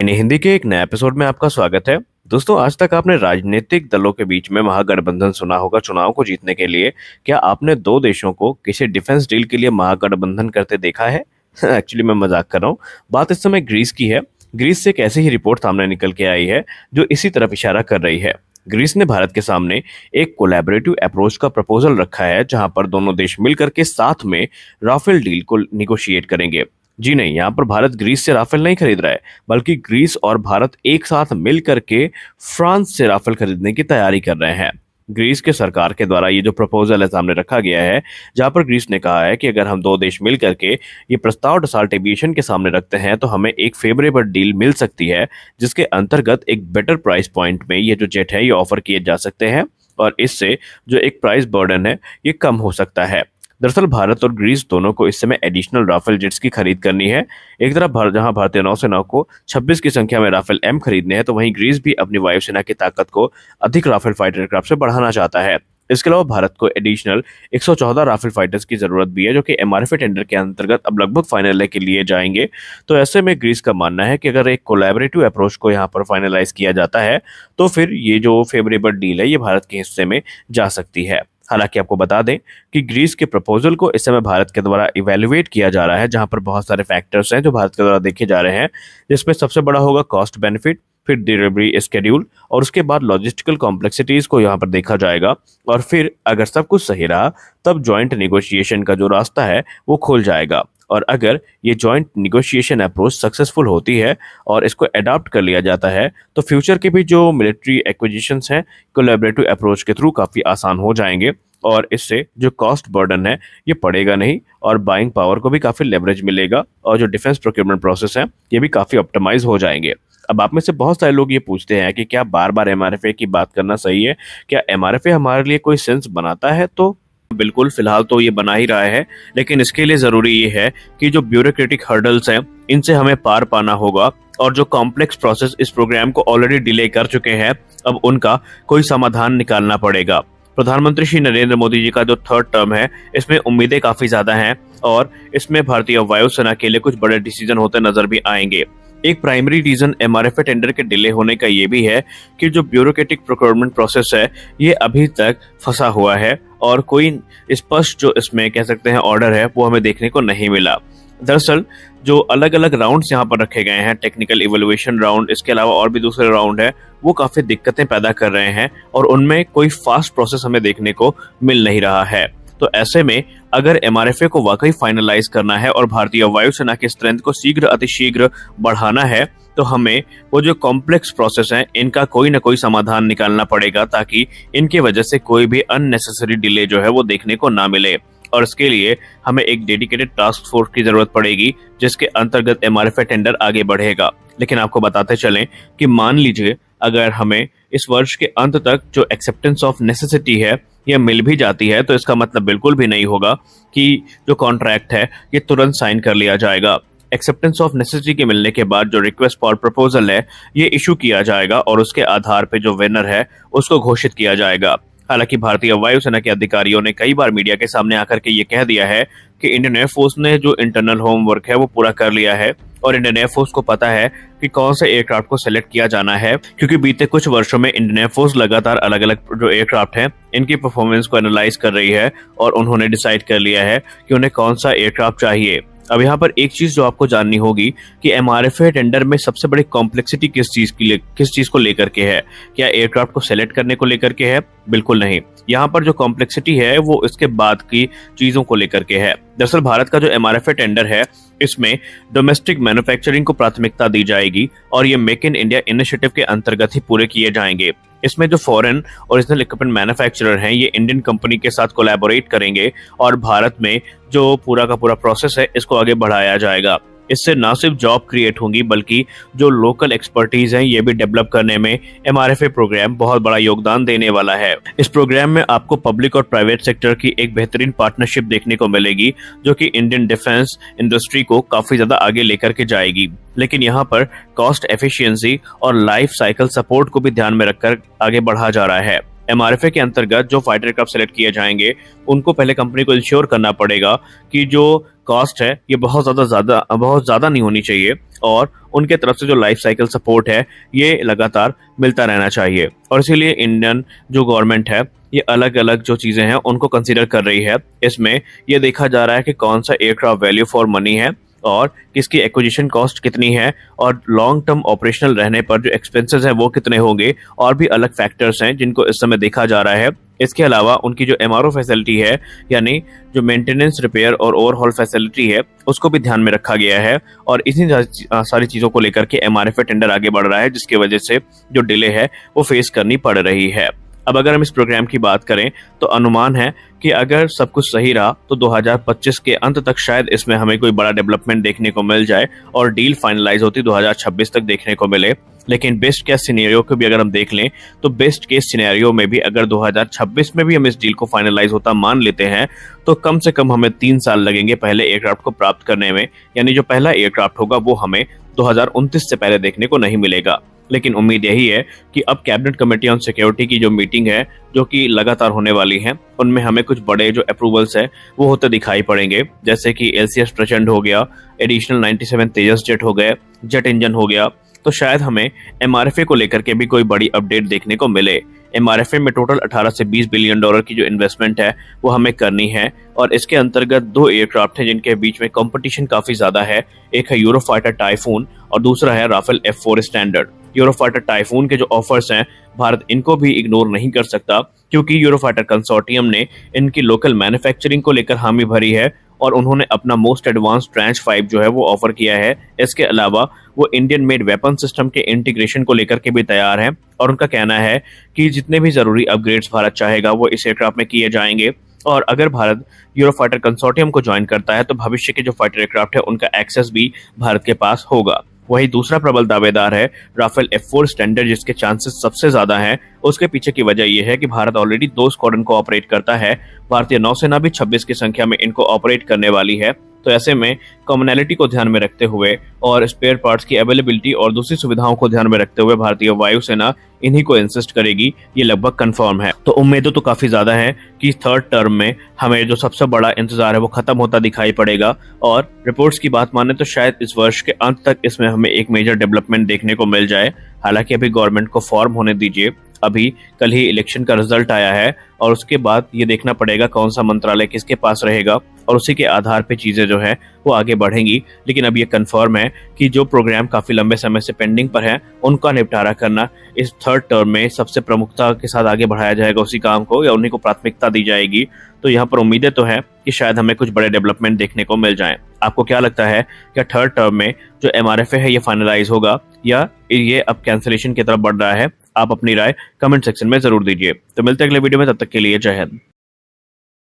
इन हिंदी के एक नए एपिसोड में आपका स्वागत है दोस्तों आज तक आपने राजनीतिक दलों के बीच में महागठबंधन सुना होगा चुनाव को जीतने के लिए क्या आपने दो देशों को किसी डिफेंस डील के लिए महागठबंधन करते देखा है एक्चुअली मैं मजाक कर रहा हूँ बात इस समय ग्रीस की है ग्रीस से एक ऐसी ही रिपोर्ट सामने निकल के आई है जो इसी तरफ इशारा कर रही है ग्रीस ने भारत के सामने एक कोलैबोरेटिव अप्रोच का प्रपोजल रखा है जहां पर दोनों देश मिलकर के साथ में राफेल डील को निगोशिएट करेंगे जी नहीं यहाँ पर भारत ग्रीस से राफेल नहीं खरीद रहा है बल्कि ग्रीस और भारत एक साथ मिल करके फ्रांस से राफेल खरीदने की तैयारी कर रहे हैं ग्रीस के सरकार के द्वारा ये जो प्रपोजल है सामने रखा गया है जहां पर ग्रीस ने कहा है कि अगर हम दो देश मिल करके ये प्रस्ताव डसाल्ट एविएशन के सामने रखते हैं तो हमें एक फेवरेबल डील मिल सकती है जिसके अंतर्गत एक बेटर प्राइस पॉइंट में ये जो जेट है ये ऑफर किए जा सकते हैं और इससे जो एक प्राइस बर्डन है ये कम हो सकता है दरअसल भारत और ग्रीस दोनों को इस समय एडिशनल राफेल जेट्स की खरीद करनी है एक तरफ भार, जहां भारतीय नौसेना को 26 की संख्या में राफेल एम खरीदने हैं तो वहीं ग्रीस भी अपनी वायुसेना की ताकत को अधिक राफेल फाइटर एयरक्राफ्ट से बढ़ाना चाहता है इसके अलावा भारत को एडिशनल 114 राफेल फाइटर्स की जरूरत भी है जो कि एमआरएफ टेंडर के अंतर्गत अब लगभग फाइनल के लिए जाएंगे तो ऐसे में ग्रीस का मानना है कि अगर एक कोलैबोरेटिव अप्रोच को यहाँ पर फाइनलाइज किया जाता है तो फिर ये जो फेवरेबल डील है ये भारत के हिस्से में जा सकती है हालांकि आपको बता दें कि ग्रीस के प्रपोजल को इस समय भारत के द्वारा इवेल्युएट किया जा रहा है जहां पर बहुत सारे फैक्टर्स हैं जो भारत के द्वारा देखे जा रहे हैं जिसमें सबसे बड़ा होगा कॉस्ट बेनिफिट फिर डिलीवरी स्केड्यूल और उसके बाद लॉजिस्टिकल कॉम्प्लेक्सिटीज को यहाँ पर देखा जाएगा और फिर अगर सब कुछ सही रहा तब ज्वाइंट निगोशिएशन का जो रास्ता है वो खुल जाएगा और अगर ये जॉइंट निगोशिएशन अप्रोच सक्सेसफुल होती है और इसको अडाप्ट कर लिया जाता है तो फ्यूचर के भी जो मिलिट्री एक्विजिशंस हैं कोलेबरेटिव अप्रोच के थ्रू काफ़ी आसान हो जाएंगे और इससे जो कॉस्ट बर्डन है ये पड़ेगा नहीं और बाइंग पावर को भी काफ़ी लेवरेज मिलेगा और जो डिफेंस प्रोक्योरमेंट प्रोसेस है ये भी काफ़ी ऑप्टिमाइज हो जाएंगे अब आप में से बहुत सारे लोग ये पूछते हैं कि क्या बार बार एम की बात करना सही है क्या एम हमारे लिए कोई सेंस बनाता है तो बिल्कुल फिलहाल तो ये बना ही रहा है लेकिन इसके लिए ज़रूरी ये है कि जो ब्यूरोक्रेटिक हर्डल्स हैं इनसे हमें पार पाना होगा और जो कॉम्प्लेक्स प्रोसेस इस प्रोग्राम को ऑलरेडी डिले कर चुके हैं अब उनका कोई समाधान निकालना पड़ेगा प्रधानमंत्री श्री नरेंद्र मोदी जी का जो थर्ड टर्म है इसमें उम्मीदें काफ़ी ज़्यादा हैं और इसमें भारतीय वायुसेना के लिए कुछ बड़े डिसीजन होते नजर भी आएंगे एक प्राइमरी रीजन एम टेंडर के डिले होने का ये भी है कि जो ब्यूरोक्रेटिक प्रोक्योरमेंट प्रोसेस है ये अभी तक फंसा हुआ है और कोई स्पष्ट जो इसमें कह सकते हैं ऑर्डर है वो हमें देखने को नहीं मिला दरअसल जो अलग अलग राउंड यहाँ पर रखे गए हैं टेक्निकल इवेलुएशन राउंड इसके अलावा और भी दूसरे राउंड है वो काफ़ी दिक्कतें पैदा कर रहे हैं और उनमें कोई फास्ट प्रोसेस हमें देखने को मिल नहीं रहा है तो ऐसे में अगर एम को वाकई फाइनलाइज करना है और भारतीय वायुसेना की स्ट्रेंथ को शीघ्र अतिशीघ्र बढ़ाना है तो हमें वो जो कॉम्प्लेक्स प्रोसेस है इनका कोई ना कोई समाधान निकालना पड़ेगा ताकि इनके वजह से कोई भी अननेसेसरी डिले जो है वो देखने को ना मिले और इसके लिए हमें एक डेडिकेटेड टास्क फोर्स की जरूरत पड़ेगी जिसके अंतर्गत एम टेंडर आगे बढ़ेगा लेकिन आपको बताते चलें कि मान लीजिए अगर हमें इस वर्ष के अंत तक जो एक्सेप्टेंस ऑफ नेसेसिटी है यह मिल भी जाती है तो इसका मतलब बिल्कुल भी नहीं होगा कि जो कॉन्ट्रैक्ट है ये तुरंत साइन कर लिया जाएगा एक्सेप्टेंस ऑफ नेसेसिटी के मिलने के बाद जो रिक्वेस्ट फॉर प्रपोजल है ये इशू किया जाएगा और उसके आधार पर जो विनर है उसको घोषित किया जाएगा हालांकि भारतीय वायुसेना के अधिकारियों ने कई बार मीडिया के सामने आकर के ये कह दिया है कि इंडियन एयरफोर्स ने जो इंटरनल होमवर्क है वो पूरा कर लिया है और इंडियन एयरफोर्स को पता है कि कौन से एयरक्राफ्ट को सिलेक्ट किया जाना है क्योंकि बीते कुछ वर्षों में इंडियन एयरफोर्स लगातार अलग अलग जो एयरक्राफ्ट हैं इनकी परफॉर्मेंस को एनालाइज कर रही है और उन्होंने डिसाइड कर लिया है कि उन्हें कौन सा एयरक्राफ्ट चाहिए अब यहाँ पर एक चीज जो आपको जाननी होगी कि एम टेंडर में सबसे बड़ी कॉम्प्लेक्सिटी किस चीज की किस चीज को लेकर के है क्या एयरक्राफ्ट को सेलेक्ट करने को लेकर के है बिल्कुल नहीं यहाँ पर जो कॉम्प्लेक्सिटी है वो इसके बाद की चीजों को लेकर के है दरअसल भारत का जो एम टेंडर है इसमें डोमेस्टिक मैन्युफैक्चरिंग को प्राथमिकता दी जाएगी और ये मेक इन इंडिया इनिशिएटिव के अंतर्गत ही पूरे किए जाएंगे इसमें जो फॉरेन ओरिजिनल इक्विपमेंट मैन्युफैक्चरर हैं ये इंडियन कंपनी के साथ कोलैबोरेट करेंगे और भारत में जो पूरा का पूरा प्रोसेस है इसको आगे बढ़ाया जाएगा इससे ना सिर्फ जॉब क्रिएट होंगी बल्कि जो लोकल एक्सपर्टीज हैं ये भी डेवलप करने में एम प्रोग्राम बहुत बड़ा योगदान देने वाला है इस प्रोग्राम में आपको पब्लिक और प्राइवेट सेक्टर की एक बेहतरीन पार्टनरशिप देखने को मिलेगी जो की इंडियन डिफेंस इंडस्ट्री को काफी ज्यादा आगे लेकर के जाएगी लेकिन यहाँ पर कॉस्ट एफिशिएंसी और लाइफ साइकिल सपोर्ट को भी ध्यान में रखकर आगे बढ़ा जा रहा है एम के अंतर्गत जो फाइटर कप सेलेक्ट किए जाएंगे उनको पहले कंपनी को इंश्योर करना पड़ेगा कि जो कॉस्ट है ये बहुत ज़्यादा ज़्यादा बहुत ज़्यादा नहीं होनी चाहिए और उनके तरफ से जो लाइफ साइकिल सपोर्ट है ये लगातार मिलता रहना चाहिए और इसीलिए इंडियन जो गवर्नमेंट है ये अलग अलग जो चीज़ें हैं उनको कंसिडर कर रही है इसमें यह देखा जा रहा है कि कौन सा एयरक्राफ्ट वैल्यू फॉर मनी है और किसकी एक्विजिशन कॉस्ट कितनी है और लॉन्ग टर्म ऑपरेशनल रहने पर जो एक्सपेंसेस हैं वो कितने होंगे और भी अलग फैक्टर्स हैं जिनको इस समय देखा जा रहा है इसके अलावा उनकी जो एम फैसिलिटी है यानी जो मेंटेनेंस रिपेयर और ओवरऑल फैसिलिटी है उसको भी ध्यान में रखा गया है और इसी सारी चीज़ों को लेकर के एम टेंडर आगे बढ़ रहा है जिसकी वजह से जो डिले है वो फेस करनी पड़ रही है अब अगर हम इस प्रोग्राम की बात करें तो अनुमान है कि अगर सब कुछ सही रहा तो 2025 के अंत तक शायद इसमें हमें कोई बड़ा डेवलपमेंट देखने को मिल जाए और डील फाइनलाइज होती 2026 तक देखने को मिले लेकिन बेस्ट केस सिनेरियो को भी अगर हम देख लें तो बेस्ट केस सिनेरियो में भी अगर 2026 में भी हम इस डील को फाइनलाइज होता मान लेते हैं तो कम से कम हमें तीन साल लगेंगे पहले एयरक्राफ्ट को प्राप्त करने में यानी जो पहला एयरक्राफ्ट होगा वो हमें दो से पहले देखने को नहीं मिलेगा लेकिन उम्मीद यही है कि अब कैबिनेट कमेटी ऑन सिक्योरिटी की जो मीटिंग है जो कि लगातार होने वाली है उनमें हमें कुछ बड़े जो अप्रूवल्स है वो होते दिखाई पड़ेंगे जैसे कि एलसीएस प्रचंड हो गया एडिशनल 97 तेजस जेट हो गए जेट इंजन हो गया तो शायद हमें एम को लेकर के भी कोई बड़ी अपडेट देखने को मिले एम में टोटल 18 से 20 बिलियन डॉलर की जो इन्वेस्टमेंट है वो हमें करनी है और इसके अंतर्गत दो एयरक्राफ्ट हैं जिनके बीच में कंपटीशन काफ़ी ज़्यादा है एक है यूरो फाइटर टाइफून और दूसरा है Rafale F four standard Eurofighter Typhoon के जो ऑफर्स हैं भारत इनको भी इग्नोर नहीं कर सकता क्योंकि यूरोफाइटर कंसोर्टियम ने इनकी लोकल मैन्युफैक्चरिंग को लेकर हामी भरी है और उन्होंने अपना मोस्ट एडवांस ट्रेंच फाइव जो है वो ऑफर किया है इसके अलावा वो इंडियन मेड वेपन सिस्टम के इंटीग्रेशन को लेकर के भी तैयार हैं और उनका कहना है कि जितने भी ज़रूरी अपग्रेड्स भारत चाहेगा वो इस एयरक्राफ्ट में किए जाएंगे और अगर भारत यूरो फाइटर कंसोर्टियम को ज्वाइन करता है तो भविष्य के जो फाइटर एयरक्राफ्ट है उनका एक्सेस भी भारत के पास होगा वही दूसरा प्रबल दावेदार है राफेल एफ फोर स्टैंडर्ड जिसके चांसेस सबसे ज्यादा हैं उसके पीछे की वजह यह है कि भारत ऑलरेडी दो स्क्वाडन को ऑपरेट करता है भारतीय नौसेना भी 26 की संख्या में इनको ऑपरेट करने वाली है तो ऐसे में कॉमनैलिटी को ध्यान में रखते हुए और स्पेयर पार्ट्स की अवेलेबिलिटी और दूसरी सुविधाओं को ध्यान में रखते हुए भारतीय वायुसेना इन्हीं को इंसिस्ट करेगी ये लगभग कंफर्म है तो उम्मीदें तो काफी ज्यादा है कि थर्ड टर्म में हमें जो सबसे बड़ा इंतजार है वो खत्म होता दिखाई पड़ेगा और रिपोर्ट्स की बात माने तो शायद इस वर्ष के अंत तक इसमें हमें एक मेजर डेवलपमेंट देखने को मिल जाए हालांकि अभी गवर्नमेंट को फॉर्म होने दीजिए अभी कल ही इलेक्शन का रिजल्ट आया है और उसके बाद ये देखना पड़ेगा कौन सा मंत्रालय किसके पास रहेगा और उसी के आधार पे चीज़ें जो है वो आगे बढ़ेंगी लेकिन अब ये कंफर्म है कि जो प्रोग्राम काफ़ी लंबे समय से पेंडिंग पर है उनका निपटारा करना इस थर्ड टर्म में सबसे प्रमुखता के साथ आगे बढ़ाया जाएगा उसी काम को या उन्हीं को प्राथमिकता दी जाएगी तो यहाँ पर उम्मीदें तो है कि शायद हमें कुछ बड़े डेवलपमेंट देखने को मिल जाए आपको क्या लगता है क्या थर्ड टर्म में जो एम है ये फाइनलाइज होगा या ये अब कैंसिलेशन की तरफ बढ़ रहा है आप अपनी राय कमेंट सेक्शन में जरूर दीजिए तो मिलते अगले वीडियो में तब तक के लिए जय हिंद